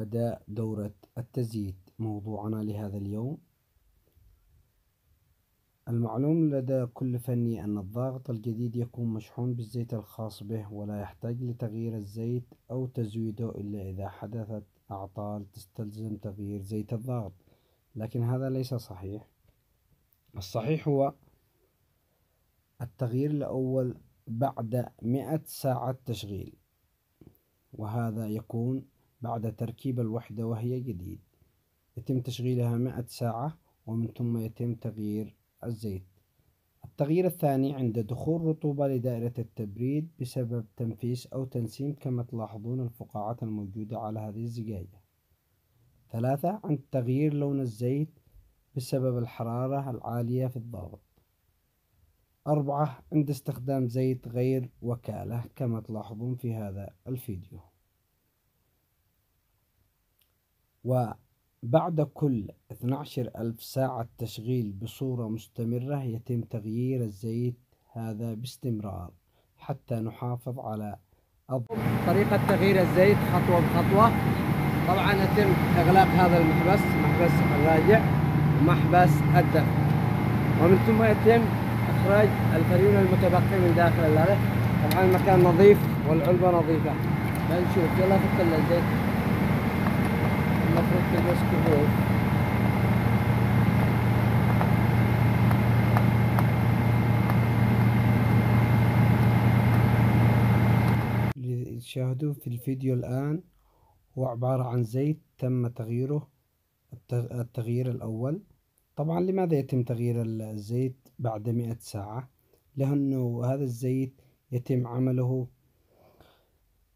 بدأ دورة التزييت موضوعنا لهذا اليوم المعلوم لدى كل فني أن الضاغط الجديد يكون مشحون بالزيت الخاص به ولا يحتاج لتغيير الزيت أو تزويده إلا إذا حدثت أعطال تستلزم تغيير زيت الضغط لكن هذا ليس صحيح الصحيح هو التغيير الأول بعد مئة ساعة تشغيل وهذا يكون بعد تركيب الوحدة وهي جديد يتم تشغيلها مائة ساعة ومن ثم يتم تغيير الزيت التغيير الثاني عند دخول رطوبة لدائرة التبريد بسبب تنفيس أو تنسيم كما تلاحظون الفقاعات الموجودة على هذه الزجاجة ثلاثة عند تغيير لون الزيت بسبب الحرارة العالية في الضابط أربعة عند استخدام زيت غير وكالة كما تلاحظون في هذا الفيديو وبعد كل 12 ألف ساعة تشغيل بصورة مستمرة يتم تغيير الزيت هذا باستمرار حتى نحافظ على طريقة تغيير الزيت خطوة بخطوة طبعا يتم إغلاق هذا المحبس محبس الراجع ومحبس الدفع ومن ثم يتم إخراج الفريون المتبقي من داخل الأرض طبعا المكان نظيف والعلبة نظيفة نشوف يلا فك الزيت absolutely في الفيديو الآن هو عبارة عن زيت تم تغييره التغيير الأول طبعا لماذا يتم تغيير الزيت بعد مئة ساعة لأنه هذا الزيت يتم عمله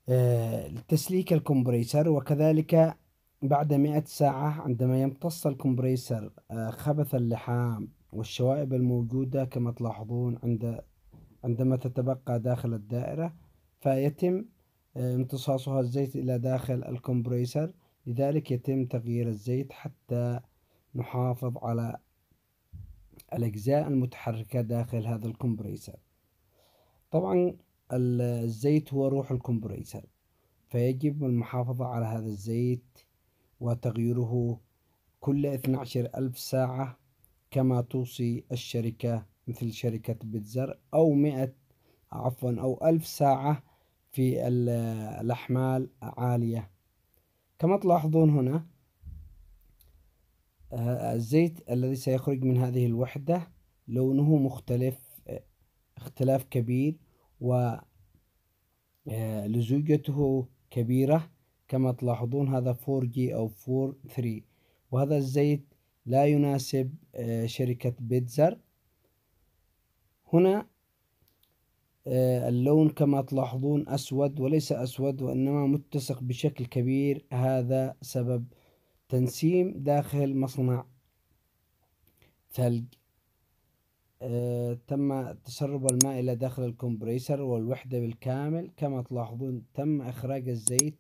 آه، لتسليك الكمبريسر وكذلك بعد مئة ساعة عندما يمتص الكمبريسر آه، خبث اللحام والشوائب الموجودة كما تلاحظون عند عندما تتبقى داخل الدائرة فيتم آه، امتصاصها الزيت إلى داخل الكمبريسر لذلك يتم تغيير الزيت حتى نحافظ على الأجزاء المتحركة داخل هذا الكمبريسر طبعا الزيت هو روح الكمبريسر فيجب المحافظة على هذا الزيت وتغييره كل 12 ألف ساعة كما توصي الشركة مثل شركة بيتزر أو 100 عفوا أو ألف ساعة في الأحمال عالية كما تلاحظون هنا آه، الزيت الذي سيخرج من هذه الوحدة لونه مختلف اختلاف كبير ولزوجته آه، كبيرة كما تلاحظون هذا 4G أو 43 وهذا الزيت لا يناسب آه، شركة بيتزر هنا آه، اللون كما تلاحظون أسود وليس أسود وإنما متسق بشكل كبير هذا سبب تنسيم داخل مصنع ثلج آه، تم تسرب الماء إلى داخل الكمبريسر والوحدة بالكامل كما تلاحظون تم إخراج الزيت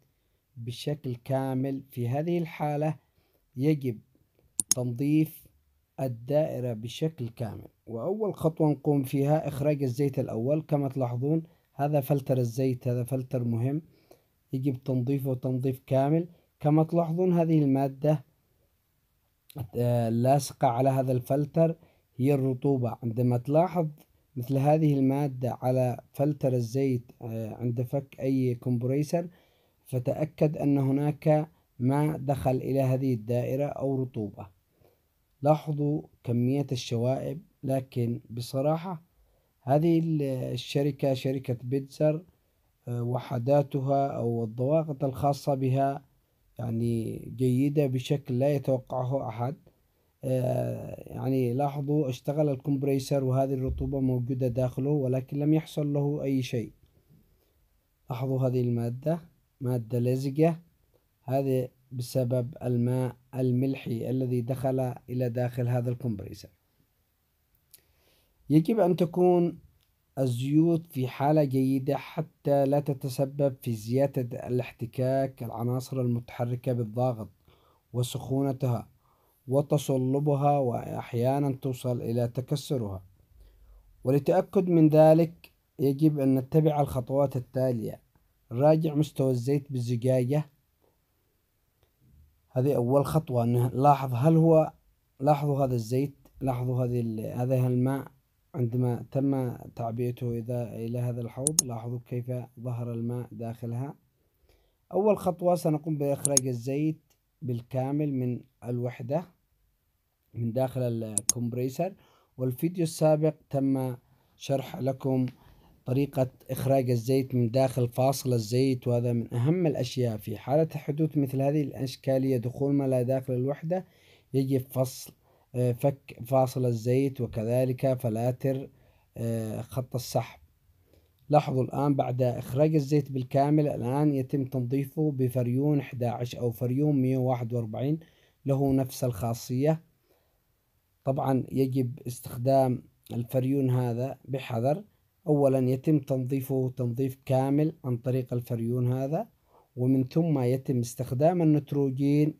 بشكل كامل في هذه الحالة يجب تنظيف الدائرة بشكل كامل وأول خطوة نقوم فيها إخراج الزيت الأول كما تلاحظون هذا فلتر الزيت هذا فلتر مهم يجب تنظيفه تنظيف كامل كما تلاحظون هذه المادة اللاصقة آه، على هذا الفلتر هي الرطوبة عندما تلاحظ مثل هذه المادة على فلتر الزيت آه، عند فك أي كومبريسر فتأكد أن هناك ما دخل إلى هذه الدائرة أو رطوبة لاحظوا كمية الشوائب لكن بصراحة هذه الشركة شركة بيتزر آه، وحداتها أو الضواغط الخاصة بها يعني جيدة بشكل لا يتوقعه أحد آه، يعني لاحظوا اشتغل الكمبريسر وهذه الرطوبة موجودة داخله ولكن لم يحصل له أي شيء لاحظوا هذه المادة مادة لزجة هذه بسبب الماء الملحي الذي دخل إلى داخل هذا الكمبريسر يجب أن تكون الزيوت في حالة جيدة حتى لا تتسبب في زيادة الاحتكاك العناصر المتحركة بالضغط وسخونتها وتصلبها وأحيانا توصل إلى تكسرها ولتأكد من ذلك يجب أن نتبع الخطوات التالية راجع مستوى الزيت بالزجاجة هذه أول خطوة نلاحظ هل هو لاحظوا هذا الزيت لاحظوا هذه هذا الماء عندما تم تعبئته إذا إلى هذا الحوض لاحظوا كيف ظهر الماء داخلها أول خطوة سنقوم بإخراج الزيت بالكامل من الوحدة من داخل الكمبريسر والفيديو السابق تم شرح لكم طريقة إخراج الزيت من داخل فاصل الزيت وهذا من أهم الأشياء في حالة حدوث مثل هذه الإشكالية دخول ما لا داخل الوحدة يجب فصل آه، فك فاصل الزيت وكذلك فلاتر آه، خط السحب لاحظوا الآن بعد إخراج الزيت بالكامل الآن يتم تنظيفه بفريون 11 أو فريون 141 له نفس الخاصية طبعا يجب استخدام الفريون هذا بحذر أولا يتم تنظيفه تنظيف كامل عن طريق الفريون هذا ومن ثم يتم استخدام النتروجين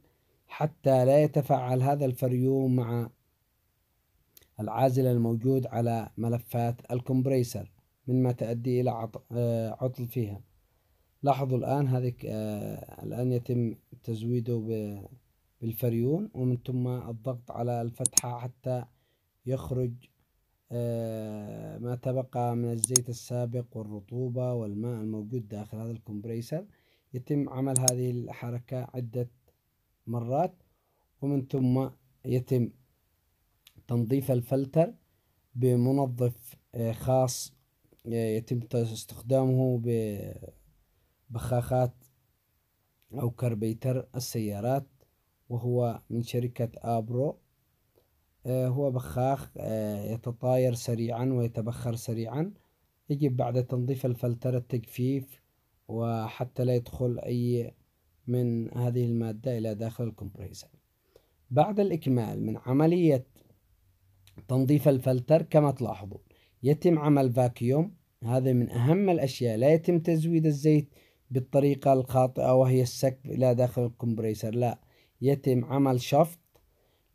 حتى لا يتفاعل هذا الفريون مع العازل الموجود على ملفات الكمبريسر مما تؤدي إلى آه، عطل فيها لاحظوا الآن هذه آه، الآن يتم تزويده بالفريون ومن ثم الضغط على الفتحة حتى يخرج آه، ما تبقى من الزيت السابق والرطوبة والماء الموجود داخل هذا الكمبريسر يتم عمل هذه الحركة عدة مرات ومن ثم يتم تنظيف الفلتر بمنظف آه، خاص آه، يتم استخدامه ببخاخات أو كربيتر السيارات وهو من شركة أبرو آه، هو بخاخ آه، يتطاير سريعا ويتبخر سريعا يجب بعد تنظيف الفلترة التجفيف وحتى لا يدخل أي من هذه المادة إلى داخل الكمبريسر بعد الإكمال من عملية تنظيف الفلتر كما تلاحظون يتم عمل فاكيوم هذا من أهم الأشياء لا يتم تزويد الزيت بالطريقة الخاطئة وهي السكب إلى داخل الكمبريسر لا يتم عمل شفط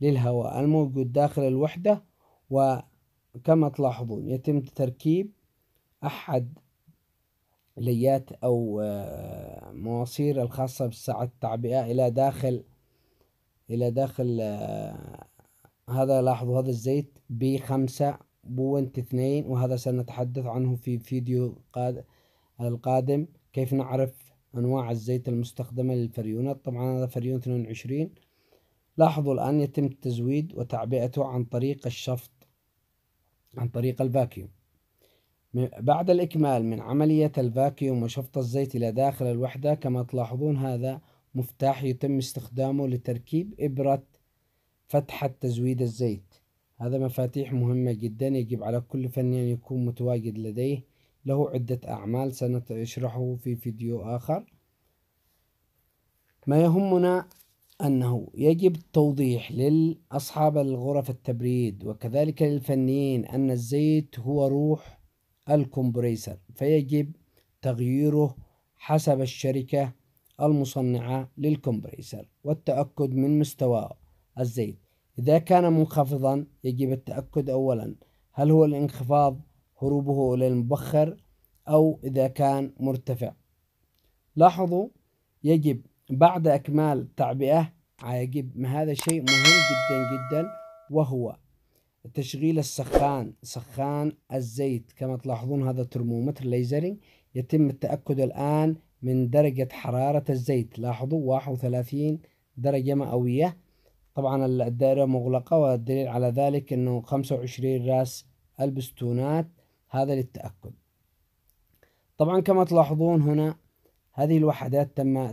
للهواء الموجود داخل الوحدة وكما تلاحظون يتم تركيب أحد ليات أو آه، مواسير الخاصة بالساعة التعبئة إلى داخل إلى داخل آه، هذا لاحظوا هذا الزيت ب 5 بوينت 2 وهذا سنتحدث عنه في فيديو القادم كيف نعرف أنواع الزيت المستخدمة للفريونات طبعا هذا فريون 22 لاحظوا الآن يتم التزويد وتعبئته عن طريق الشفط عن طريق الفاكيوم بعد الإكمال من عملية الفاكيوم وشفط الزيت إلى داخل الوحدة كما تلاحظون هذا مفتاح يتم استخدامه لتركيب إبرة فتحة تزويد الزيت هذا مفاتيح مهمة جدا يجب على كل فني أن يكون متواجد لديه له عدة أعمال سنشرحه في فيديو آخر ما يهمنا أنه يجب التوضيح لأصحاب الغرف التبريد وكذلك للفنيين أن الزيت هو روح الكمبريسر فيجب تغييره حسب الشركة المصنعة للكمبريسر والتأكد من مستوى الزيت إذا كان منخفضا يجب التأكد أولا هل هو الانخفاض هروبه إلى المبخر أو إذا كان مرتفع لاحظوا يجب بعد إكمال تعبئة عاجب هذا شيء مهم جدا جدا وهو تشغيل السخان سخان الزيت كما تلاحظون هذا ترمومتر ليزري يتم التأكد الآن من درجة حرارة الزيت لاحظوا 31 درجة مئوية طبعا الدائرة مغلقة والدليل على ذلك أنه 25 راس البستونات هذا للتأكد طبعا كما تلاحظون هنا هذه الوحدات تم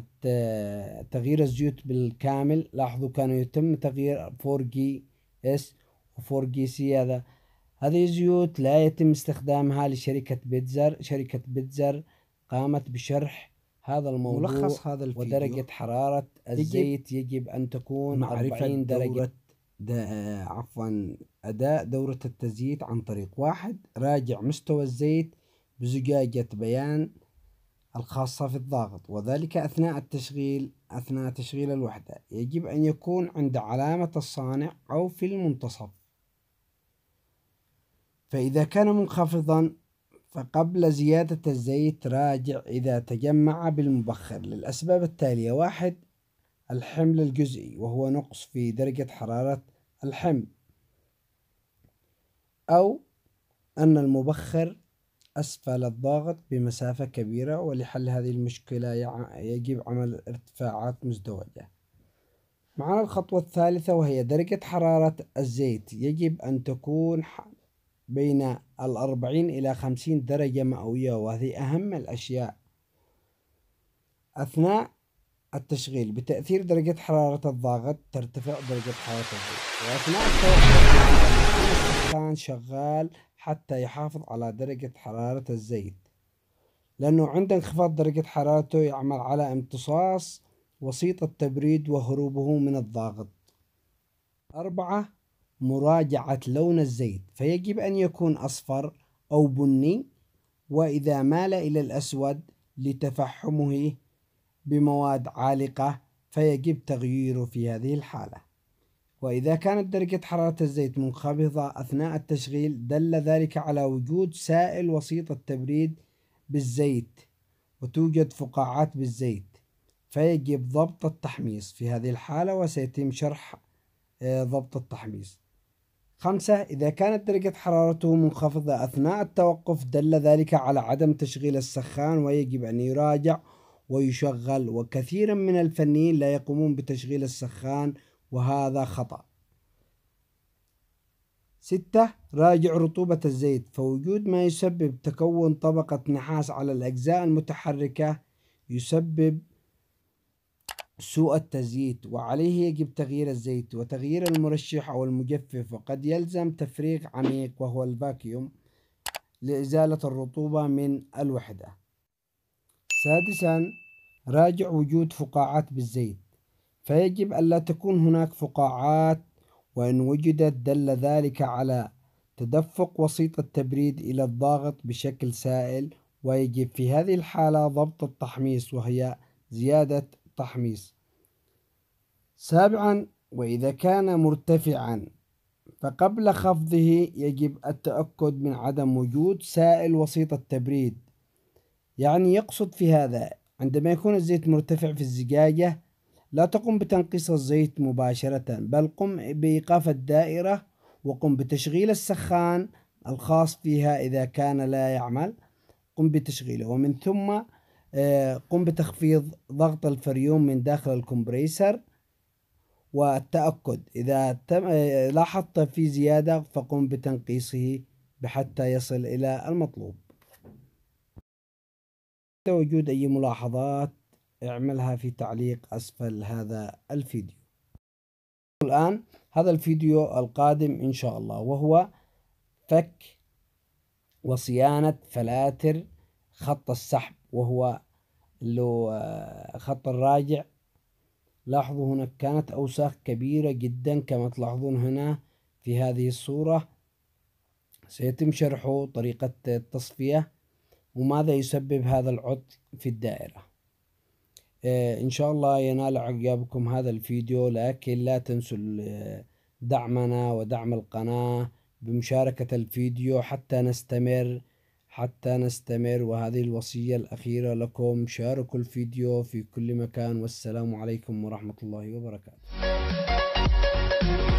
تغيير الزيوت بالكامل لاحظوا كانوا يتم تغيير 4 جي اس و 4 جي سي هذا هذه الزيوت لا يتم استخدامها لشركة بيتزر شركة بيتزر قامت بشرح هذا الموضوع ملخص هذا الفيديو ودرجة حرارة الزيت يجب, يجب أن تكون 40 درجة دا عفوا أداء دورة التزييت عن طريق واحد راجع مستوى الزيت بزجاجة بيان الخاصة في الضغط وذلك أثناء التشغيل أثناء تشغيل الوحدة يجب أن يكون عند علامة الصانع أو في المنتصف فإذا كان منخفضا فقبل زيادة الزيت راجع إذا تجمع بالمبخر للأسباب التالية واحد الحمل الجزئي وهو نقص في درجة حرارة الحمل أو أن المبخر أسفل الضغط بمسافة كبيرة ولحل هذه المشكلة يجب عمل ارتفاعات مزدوجة معنا الخطوة الثالثة وهي درجة حرارة الزيت يجب أن تكون بين الأربعين إلى خمسين درجة مئوية وهذه أهم الأشياء أثناء التشغيل بتأثير درجة حرارة الضغط ترتفع درجة حرارة الزيت وأثناء السخان شغال حتى يحافظ على درجة حرارة الزيت لأنه عند انخفاض درجة حرارته يعمل على امتصاص وسيط التبريد وهروبه من الضاغط أربعة مراجعة لون الزيت فيجب أن يكون أصفر أو بني وإذا مال إلى الأسود لتفحمه بمواد عالقة فيجب تغييره في هذه الحالة وإذا كانت درجة حرارة الزيت منخفضة أثناء التشغيل دل ذلك على وجود سائل وسيط التبريد بالزيت وتوجد فقاعات بالزيت فيجب ضبط التحميص في هذه الحالة وسيتم شرح آه، ضبط التحميص خمسة إذا كانت درجة حرارته منخفضة أثناء التوقف دل ذلك على عدم تشغيل السخان ويجب أن يراجع ويشغل وكثيرا من الفنيين لا يقومون بتشغيل السخان وهذا خطأ ستة راجع رطوبة الزيت فوجود ما يسبب تكون طبقة نحاس على الأجزاء المتحركة يسبب سوء التزييت وعليه يجب تغيير الزيت وتغيير المرشح أو المجفف وقد يلزم تفريغ عميق وهو الفاكيوم لإزالة الرطوبة من الوحدة سادسا راجع وجود فقاعات بالزيت فيجب ألا تكون هناك فقاعات وإن وجدت دل ذلك على تدفق وسيط التبريد إلى الضاغط بشكل سائل ويجب في هذه الحالة ضبط التحميص وهي زيادة تحميص سابعا وإذا كان مرتفعا فقبل خفضه يجب التأكد من عدم وجود سائل وسيط التبريد يعني يقصد في هذا عندما يكون الزيت مرتفع في الزجاجة لا تقم بتنقيص الزيت مباشرة بل قم بإيقاف الدائرة وقم بتشغيل السخان الخاص فيها إذا كان لا يعمل قم بتشغيله ومن ثم آه، قم بتخفيض ضغط الفريون من داخل الكمبريسر والتأكد إذا آه، لاحظت في زيادة فقم بتنقيصه حتى يصل إلى المطلوب. وجود أي ملاحظات اعملها في تعليق أسفل هذا الفيديو الآن هذا الفيديو القادم إن شاء الله وهو فك وصيانة فلاتر خط السحب وهو له آه، خط الراجع لاحظوا هنا كانت أوساخ كبيرة جدا كما تلاحظون هنا في هذه الصورة سيتم شرحه طريقة التصفية وماذا يسبب هذا العطل في الدائرة إيه، إن شاء الله ينال أعجابكم هذا الفيديو لكن لا تنسوا آه، دعمنا ودعم القناة بمشاركة الفيديو حتى نستمر حتى نستمر وهذه الوصية الأخيرة لكم شاركوا الفيديو في كل مكان والسلام عليكم ورحمة الله وبركاته